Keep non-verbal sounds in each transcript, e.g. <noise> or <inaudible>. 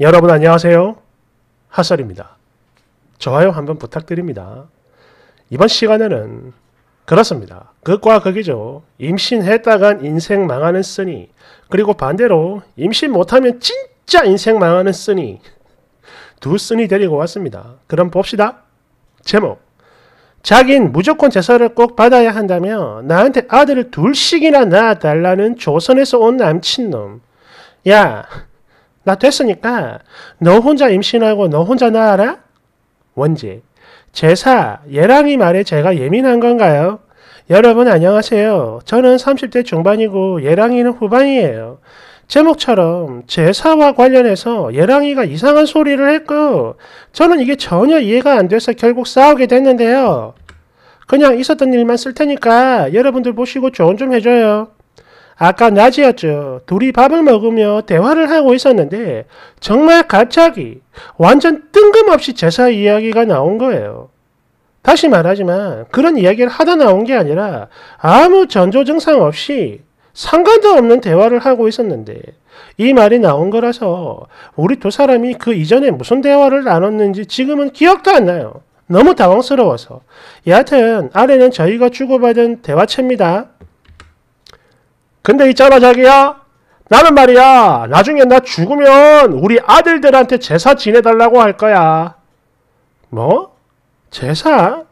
여러분 안녕하세요. 하설입니다. 좋아요 한번 부탁드립니다. 이번 시간에는 그렇습니다. 극과 극이죠. 임신했다간 인생 망하는 쓰니 그리고 반대로 임신 못하면 진짜 인생 망하는 쓰니 두 쓰니 데리고 왔습니다. 그럼 봅시다. 제목 자긴 무조건 제사를 꼭 받아야 한다며 나한테 아들을 둘씩이나 낳아달라는 조선에서 온 남친놈 야나 됐으니까 너 혼자 임신하고 너 혼자 낳아라? 원지. 제사, 예랑이 말에 제가 예민한 건가요? 여러분 안녕하세요. 저는 30대 중반이고 예랑이는 후반이에요. 제목처럼 제사와 관련해서 예랑이가 이상한 소리를 했고 저는 이게 전혀 이해가 안 돼서 결국 싸우게 됐는데요. 그냥 있었던 일만 쓸 테니까 여러분들 보시고 조언 좀 해줘요. 아까 낮이었죠. 둘이 밥을 먹으며 대화를 하고 있었는데 정말 갑자기 완전 뜬금없이 제사 이야기가 나온 거예요. 다시 말하지만 그런 이야기를 하다 나온 게 아니라 아무 전조 증상 없이 상관도 없는 대화를 하고 있었는데 이 말이 나온 거라서 우리 두 사람이 그 이전에 무슨 대화를 나눴는지 지금은 기억도 안 나요. 너무 당황스러워서. 여하튼 아래는 저희가 주고받은 대화체입니다. 근데 있잖아 자기야 나는 말이야 나중에 나 죽으면 우리 아들들한테 제사 지내달라고 할 거야. 뭐? 제사?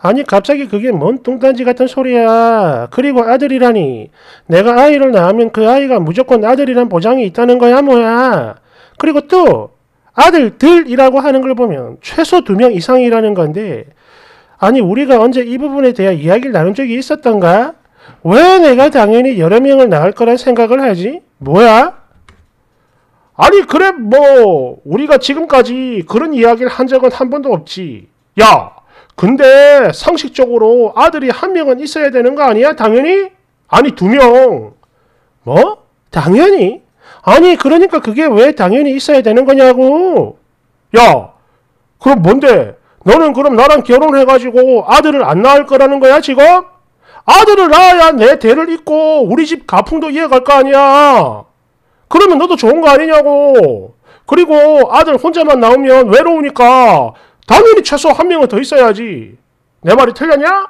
아니 갑자기 그게 뭔 뚱딴지 같은 소리야. 그리고 아들이라니. 내가 아이를 낳으면 그 아이가 무조건 아들이란 보장이 있다는 거야 뭐야. 그리고 또 아들들이라고 하는 걸 보면 최소 두 명 이상이라는 건데 아니 우리가 언제 이 부분에 대해 이야기를 나눈 적이 있었던가? 왜 내가 당연히 여러 명을 낳을 거란 생각을 하지? 뭐야? 아니 그래 뭐 우리가 지금까지 그런 이야기를 한 적은 한 번도 없지. 야 근데 상식적으로 아들이 한 명은 있어야 되는 거 아니야? 당연히? 아니 두 명. 뭐? 당연히? 아니 그러니까 그게 왜 당연히 있어야 되는 거냐고. 야 그럼 뭔데? 너는 그럼 나랑 결혼해가지고 아들을 안 낳을 거라는 거야 지금? 아들을 낳아야 내 대를 잇고 우리 집 가풍도 이어갈 거 아니야. 그러면 너도 좋은 거 아니냐고. 그리고 아들 혼자만 나오면 외로우니까 당연히 최소 한 명은 더 있어야지. 내 말이 틀렸냐?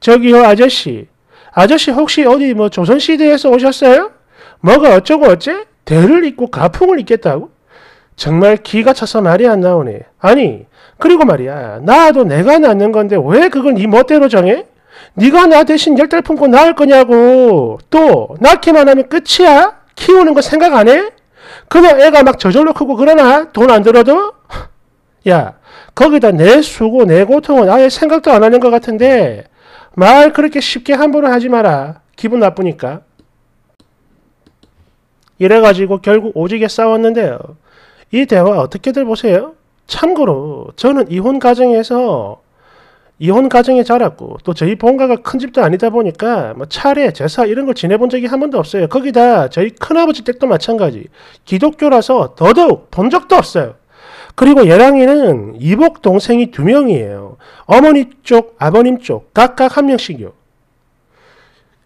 저기요 아저씨. 아저씨 혹시 어디 뭐 조선시대에서 오셨어요? 뭐가 어쩌고 어째? 대를 잇고 가풍을 잇겠다고? 정말 기가 차서 말이 안 나오네. 아니 그리고 말이야 나도 내가 낳는 건데 왜 그걸 네 멋대로 정해? 네가 나 대신 열 달 품고 낳을 거냐고 또 낳기만 하면 끝이야? 키우는 거 생각 안 해? 그냥 애가 막 저절로 크고 그러나 돈 안 들어도? <laughs> 야 거기다 내 수고 내 고통은 아예 생각도 안 하는 것 같은데 말 그렇게 쉽게 함부로 하지 마라 기분 나쁘니까 이래가지고 결국 오지게 싸웠는데요 이 대화 어떻게들 보세요? 참고로 저는 이혼 가정에서 이혼 가정에 자랐고 또 저희 본가가 큰 집도 아니다 보니까 뭐 차례, 제사 이런 걸 지내본 적이 한 번도 없어요. 거기다 저희 큰아버지 댁도 마찬가지. 기독교라서 더더욱 본 적도 없어요. 그리고 예랑이는 이복 동생이 두 명이에요. 어머니 쪽, 아버님 쪽 각각 한 명씩이요.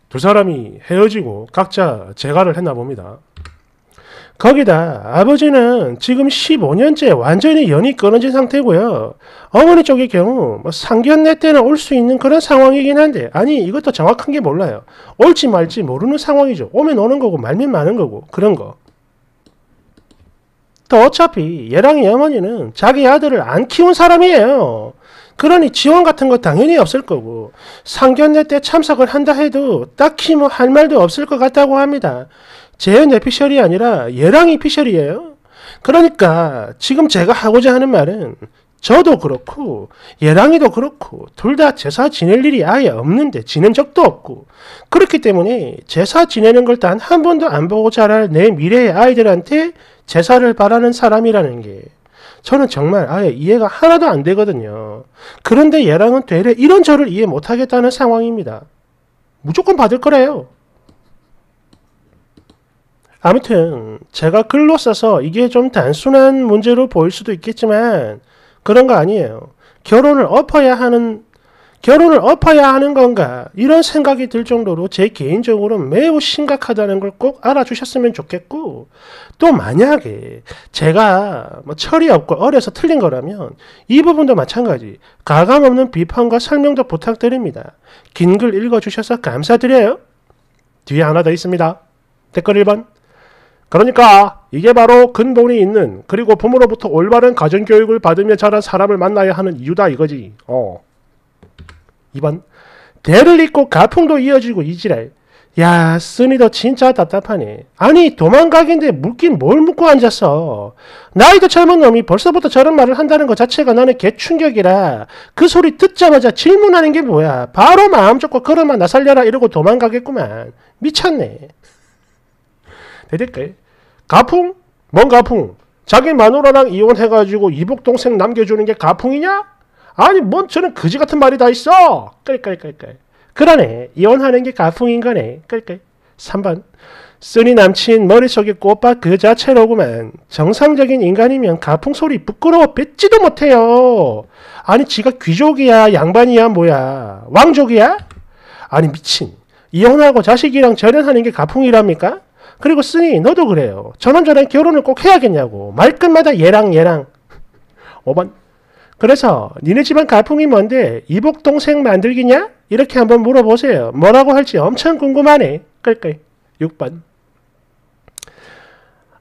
두 사람이 헤어지고 각자 재가를 했나 봅니다. 거기다 아버지는 지금 15년째 완전히 연이 끊어진 상태고요. 어머니 쪽의 경우 뭐 상견례 때는 올 수 있는 그런 상황이긴 한데 아니 이것도 정확한 게 몰라요. 올지 말지 모르는 상황이죠. 오면 오는 거고 말면 마는 거고 그런 거. 또 어차피 얘랑이 어머니는 자기 아들을 안 키운 사람이에요. 그러니 지원 같은 거 당연히 없을 거고 상견례 때 참석을 한다 해도 딱히 뭐 할 말도 없을 것 같다고 합니다. 제현이 피셜이 아니라 예랑이 피셜이에요. 그러니까 지금 제가 하고자 하는 말은 저도 그렇고 예랑이도 그렇고 둘 다 제사 지낼 일이 아예 없는데 지낸 적도 없고 그렇기 때문에 제사 지내는 걸 단 한 번도 안 보고 자랄 내 미래의 아이들한테 제사를 바라는 사람이라는 게 저는 정말 아예 이해가 하나도 안 되거든요. 그런데 예랑은 되레 이런 저를 이해 못하겠다는 상황입니다. 무조건 받을 거래요. 아무튼 제가 글로 써서 이게 좀 단순한 문제로 보일 수도 있겠지만 그런 거 아니에요. 결혼을 엎어야 하는 결혼을 엎어야 하는 건가 이런 생각이 들 정도로 제 개인적으로 매우 심각하다는 걸 꼭 알아주셨으면 좋겠고 또 만약에 제가 뭐 철이 없고 어려서 틀린 거라면 이 부분도 마찬가지 가감없는 비판과 설명도 부탁드립니다. 긴 글 읽어주셔서 감사드려요. 뒤에 하나 더 있습니다. 댓글 1번 그러니까 이게 바로 근본이 있는 그리고 부모로부터 올바른 가정교육을 받으며 자란 사람을 만나야 하는 이유다 이거지. 어. 2번 대를 잇고 가풍도 이어지고 이지랄. 야, 쓰니도 진짜 답답하네. 아니, 도망가긴데 묻긴 뭘 묻고 앉았어. 나이도 젊은 놈이 벌써부터 저런 말을 한다는 것 자체가 나는 개충격이라 그 소리 듣자마자 질문하는 게 뭐야. 바로 마음 좋고 걸어만 나살려라 이러고 도망가겠구만. 미쳤네. 대들게 가풍? 뭔 가풍? 자기 마누라랑 이혼해가지고 이복동생 남겨주는 게 가풍이냐? 아니 뭔 저는 그지 같은 말이 다 있어 끌끌끌끌 그러네 이혼하는 게 가풍인 거네 끌끌 3번 쓰니 남친 머릿속에 꽃밭 그 자체로구만 정상적인 인간이면 가풍 소리 부끄러워 뱉지도 못해요 아니 지가 귀족이야 양반이야 뭐야 왕족이야? 아니 미친 이혼하고 자식이랑 절연하는 게 가풍이랍니까? 그리고 쓰니 너도 그래요. 저놈 저런 결혼을 꼭 해야겠냐고. 말끝마다 얘랑 얘랑. 5번. <laughs> 그래서 니네 집안 가풍이 뭔데 이복 동생 만들기냐? 이렇게 한번 물어보세요. 뭐라고 할지 엄청 궁금하네. 끌끌. 6번.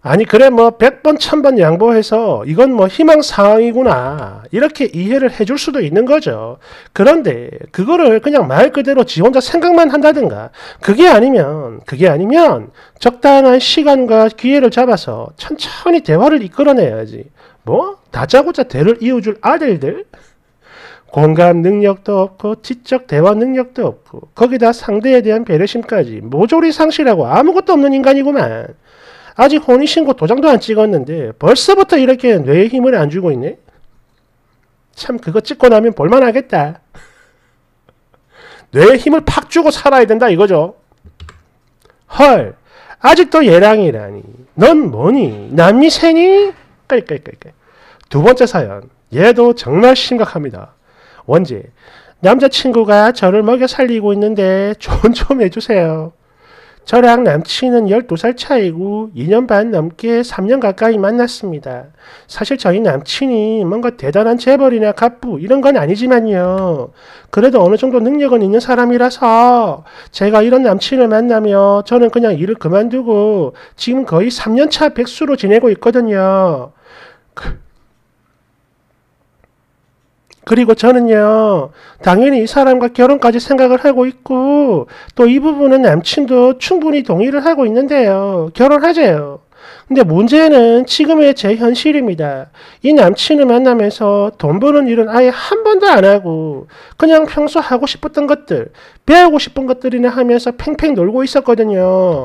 아니 그래 뭐 100번 1000번 양보해서 이건 뭐 희망사항이구나 이렇게 이해를 해줄 수도 있는 거죠. 그런데 그거를 그냥 말 그대로 지 혼자 생각만 한다든가 그게 아니면 그게 아니면 적당한 시간과 기회를 잡아서 천천히 대화를 이끌어내야지 뭐 다짜고짜 대를 이어줄 아들들 공감 능력도 없고 지적 대화 능력도 없고 거기다 상대에 대한 배려심까지 모조리 상실하고 아무것도 없는 인간이구만. 아직 혼인신고 도장도 안 찍었는데 벌써부터 이렇게 뇌에 힘을 안 주고 있네? 참 그거 찍고 나면 볼만하겠다. <laughs> 뇌에 힘을 팍 주고 살아야 된다 이거죠. 헐, 아직도 예랑이라니. 넌 뭐니? 남미 새니? 두 번째 사연. 얘도 정말 심각합니다. 원지, 남자친구가 저를 먹여 살리고 있는데 조언 <laughs> 좀 해주세요. 저랑 남친은 12살 차이고 2년 반 넘게 3년 가까이 만났습니다. 사실 저희 남친이 뭔가 대단한 재벌이나 갑부 이런 건 아니지만요. 그래도 어느 정도 능력은 있는 사람이라서 제가 이런 남친을 만나며 저는 그냥 일을 그만두고 지금 거의 3년차 백수로 지내고 있거든요. 그 그리고 저는요, 당연히 이 사람과 결혼까지 생각을 하고 있고, 또 이 부분은 남친도 충분히 동의를 하고 있는데요. 결혼하재요. 근데 문제는 지금의 제 현실입니다. 이 남친을 만나면서 돈 버는 일은 아예 한 번도 안 하고 그냥 평소 하고 싶었던 것들, 배우고 싶은 것들이나 하면서 팽팽 놀고 있었거든요.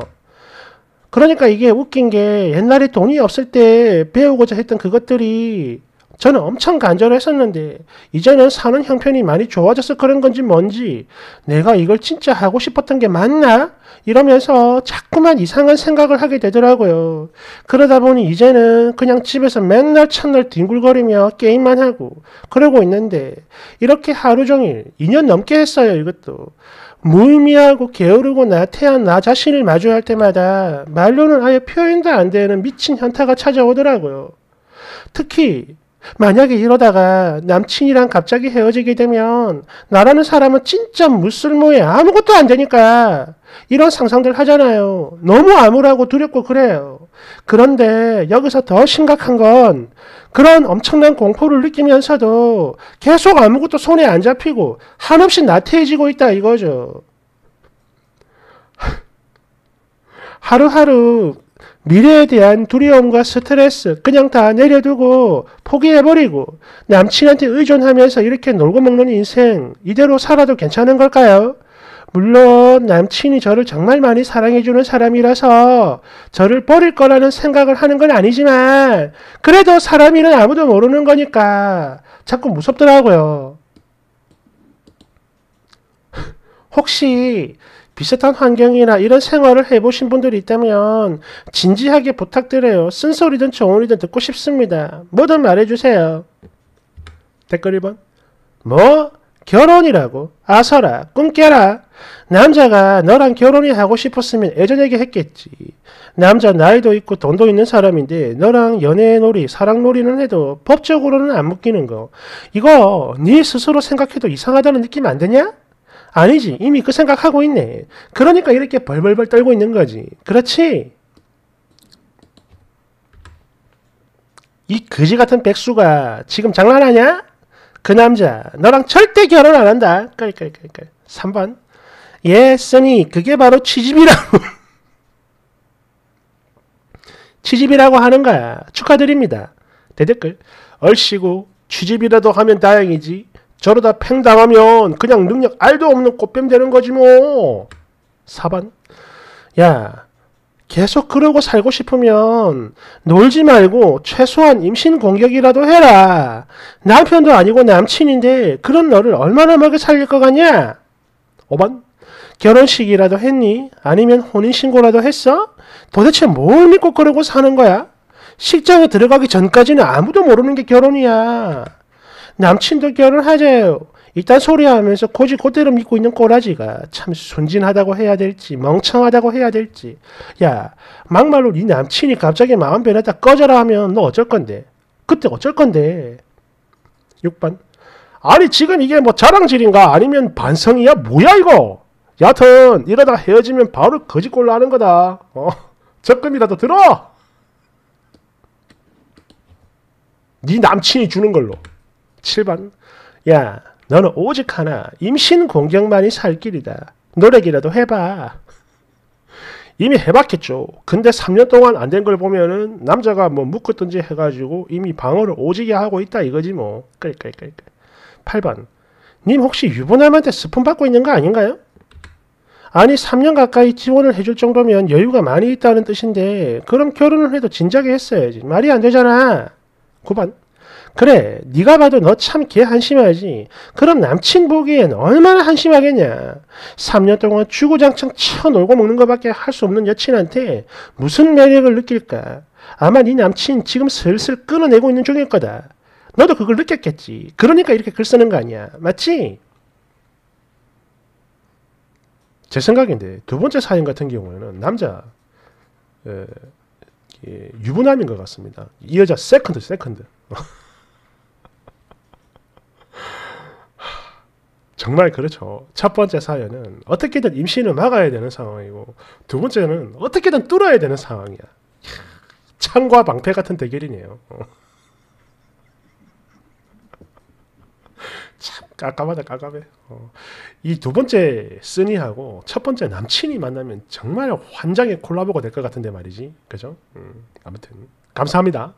그러니까 이게 웃긴 게 옛날에 돈이 없을 때 배우고자 했던 그것들이 저는 엄청 간절했었는데 이제는 사는 형편이 많이 좋아져서 그런 건지 뭔지 내가 이걸 진짜 하고 싶었던 게 맞나? 이러면서 자꾸만 이상한 생각을 하게 되더라고요. 그러다 보니 이제는 그냥 집에서 맨날 첫날 뒹굴거리며 게임만 하고 그러고 있는데 이렇게 하루 종일 2년 넘게 했어요 이것도. 무의미하고 게으르고 나태한 나 자신을 마주할 때마다 말로는 아예 표현도 안 되는 미친 현타가 찾아오더라고요. 특히 만약에 이러다가 남친이랑 갑자기 헤어지게 되면 나라는 사람은 진짜 무쓸모해 아무것도 안 되니까 이런 상상들 하잖아요. 너무 암울하고 두렵고 그래요. 그런데 여기서 더 심각한 건 그런 엄청난 공포를 느끼면서도 계속 아무것도 손에 안 잡히고 한없이 나태해지고 있다 이거죠. <laughs> 하루하루 미래에 대한 두려움과 스트레스 그냥 다 내려두고 포기해버리고 남친한테 의존하면서 이렇게 놀고 먹는 인생 이대로 살아도 괜찮은 걸까요? 물론 남친이 저를 정말 많이 사랑해주는 사람이라서 저를 버릴 거라는 생각을 하는 건 아니지만 그래도 사람이는 아무도 모르는 거니까 자꾸 무섭더라고요. <laughs> 혹시 비슷한 환경이나 이런 생활을 해보신 분들이 있다면 진지하게 부탁드려요. 쓴소리든 정원이든 듣고 싶습니다. 뭐든 말해주세요. 댓글 1번 뭐? 결혼이라고? 아서라 꿈깨라 남자가 너랑 결혼이 하고 싶었으면 예전에게 했겠지 남자 나이도 있고 돈도 있는 사람인데 너랑 연애놀이 사랑놀이는 해도 법적으로는 안 묶이는 거 이거 네 스스로 생각해도 이상하다는 느낌 안 드냐? 아니지. 이미 그 생각하고 있네. 그러니까 이렇게 벌벌벌 떨고 있는 거지. 그렇지? 이 거지 같은 백수가 지금 장난하냐? 그 남자 너랑 절대 결혼 안 한다. 그러니까 3번. 예, 써니 그게 바로 취집이라고. <laughs> 취집이라고 하는 거야. 축하드립니다. 대댓글. 얼씨구 취집이라도 하면 다행이지. 저러다 팽당하면 그냥 능력 알도 없는 꽃뱀 되는 거지 뭐. 4번. 야, 계속 그러고 살고 싶으면 놀지 말고 최소한 임신 공격이라도 해라. 남편도 아니고 남친인데 그런 너를 얼마나 먹여 살릴 것 같냐? 5번. 결혼식이라도 했니? 아니면 혼인신고라도 했어? 도대체 뭘 믿고 그러고 사는 거야? 식장에 들어가기 전까지는 아무도 모르는 게 결혼이야. 남친도 결혼하자요. 일단 소리하면서 고지 고대로 믿고 있는 꼬라지가 참 순진하다고 해야 될지 멍청하다고 해야 될지 야 막말로 네 남친이 갑자기 마음 변했다 꺼져라 하면 너 어쩔 건데 그때 어쩔 건데 6번 아니 지금 이게 뭐 자랑질인가 아니면 반성이야 뭐야 이거 여하튼 이러다 헤어지면 바로 거짓골로 하는 거다 어 적금이라도 들어 네 남친이 주는 걸로 7번 야 너는 오직 하나 임신 공격만이살 길이다. 노력이라도 해봐. 이미 해봤겠죠. 근데 3년 동안 안 된 걸 보면은 남자가 뭐묶었던지 해가지고 이미 방어를 오지게 하고 있다 이거지 뭐. 그러니까, 8번. 님 혹시 유부남한테 스폰 받고 있는 거 아닌가요? 아니 3년 가까이 지원을 해줄 정도면 여유가 많이 있다는 뜻인데 그럼 결혼을 해도 진작에 했어야지. 말이 안 되잖아. 9번. 그래 네가 봐도 너 참 개 한심하지. 그럼 남친 보기엔 얼마나 한심하겠냐. 3년 동안 주구장창 쳐놀고 먹는 것밖에 할 수 없는 여친한테 무슨 매력을 느낄까. 아마 네 남친 지금 슬슬 끊어내고 있는 중일 거다. 너도 그걸 느꼈겠지. 그러니까 이렇게 글 쓰는 거 아니야. 맞지? 제 생각인데 두 번째 사연 같은 경우에는 남자 에, 에, 유부남인 것 같습니다. 이 여자 세컨드 세컨드 <laughs> 정말 그렇죠. 첫 번째 사연은 어떻게든 임신을 막아야 되는 상황이고 두 번째는 어떻게든 뚫어야 되는 상황이야. 창과 방패 같은 대결이네요. <laughs> 참 깜깜하다 깜깜해. 어. 이두 번째 쓰니하고 첫 번째 남친이 만나면 정말 환장의 콜라보가 될 것 같은데 말이지. 그죠? 음, 아무튼 감사합니다.